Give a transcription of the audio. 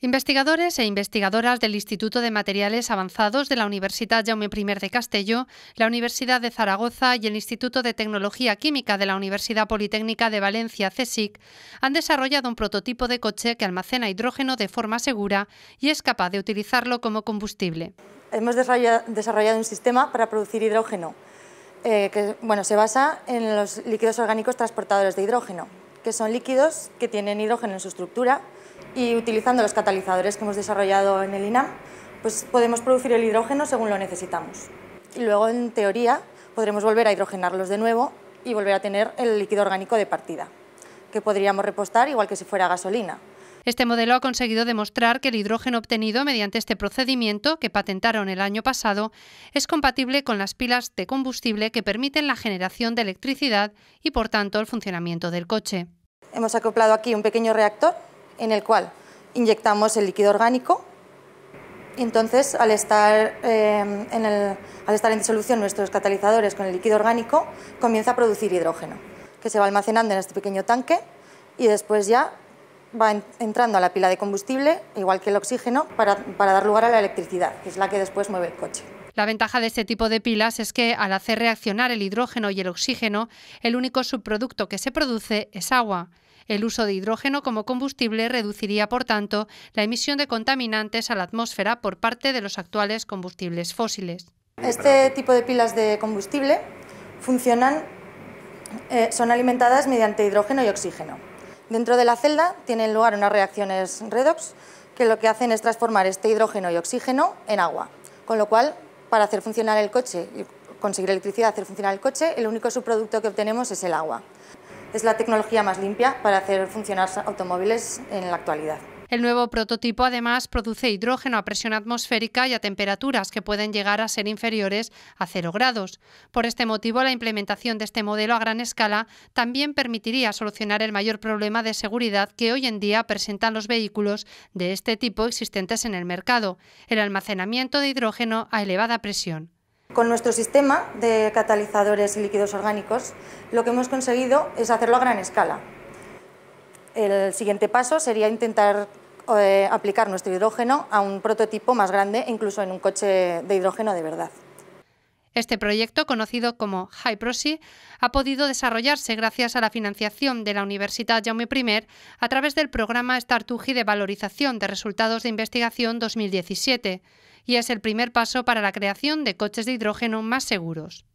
Investigadores e investigadoras del Instituto de Materiales Avanzados de la Universidad Jaume I de Castelló, la Universidad de Zaragoza y el Instituto de Tecnología Química de la Universidad Politécnica de Valencia, CSIC, han desarrollado un prototipo de coche que almacena hidrógeno de forma segura y es capaz de utilizarlo como combustible. Hemos desarrollado un sistema para producir hidrógeno, eh, que bueno, se basa en los líquidos orgánicos transportadores de hidrógeno, que son líquidos que tienen hidrógeno en su estructura y utilizando los catalizadores que hemos desarrollado en el INAM, pues podemos producir el hidrógeno según lo necesitamos. Y luego, en teoría, podremos volver a hidrogenarlos de nuevo y volver a tener el líquido orgánico de partida, que podríamos repostar igual que si fuera gasolina. Este modelo ha conseguido demostrar que el hidrógeno obtenido mediante este procedimiento, que patentaron el año pasado, es compatible con las pilas de combustible que permiten la generación de electricidad y, por tanto, el funcionamiento del coche. Hemos acoplado aquí un pequeño reactor en el cual inyectamos el líquido orgánico y entonces al estar, em, en al estar en disolución nuestros catalizadores con el líquido orgánico comienza a producir hidrógeno que se va almacenando en este pequeño tanque y después ya va entrando a la pila de combustible, igual que el oxígeno, para, para dar lugar a la electricidad, que es la que después mueve el coche. La ventaja de este tipo de pilas es que al hacer reaccionar el hidrógeno y el oxígeno, el único subproducto que se produce es agua. El uso de hidrógeno como combustible reduciría, por tanto, la emisión de contaminantes a la atmósfera por parte de los actuales combustibles fósiles. Este tipo de pilas de combustible funcionan, eh, son alimentadas mediante hidrógeno y oxígeno. Dentro de la celda tienen lugar unas reacciones redox que lo que hacen es transformar este hidrógeno y oxígeno en agua, con lo cual para hacer funcionar el coche y conseguir electricidad, hacer funcionar el coche, el único subproducto que obtenemos es el agua es la tecnología más limpia para hacer funcionar automóviles en la actualidad. El nuevo prototipo además produce hidrógeno a presión atmosférica y a temperaturas que pueden llegar a ser inferiores a cero grados. Por este motivo, la implementación de este modelo a gran escala también permitiría solucionar el mayor problema de seguridad que hoy en día presentan los vehículos de este tipo existentes en el mercado, el almacenamiento de hidrógeno a elevada presión. Con nuestro sistema de catalizadores y líquidos orgánicos, lo que hemos conseguido es hacerlo a gran escala. El siguiente paso sería intentar eh, aplicar nuestro hidrógeno a un prototipo más grande, incluso en un coche de hidrógeno de verdad. Este proyecto, conocido como HyProsi, ha podido desarrollarse gracias a la financiación de la Universidad Jaume I a través del programa Startugi de Valorización de Resultados de Investigación 2017 y es el primer paso para la creación de coches de hidrógeno más seguros.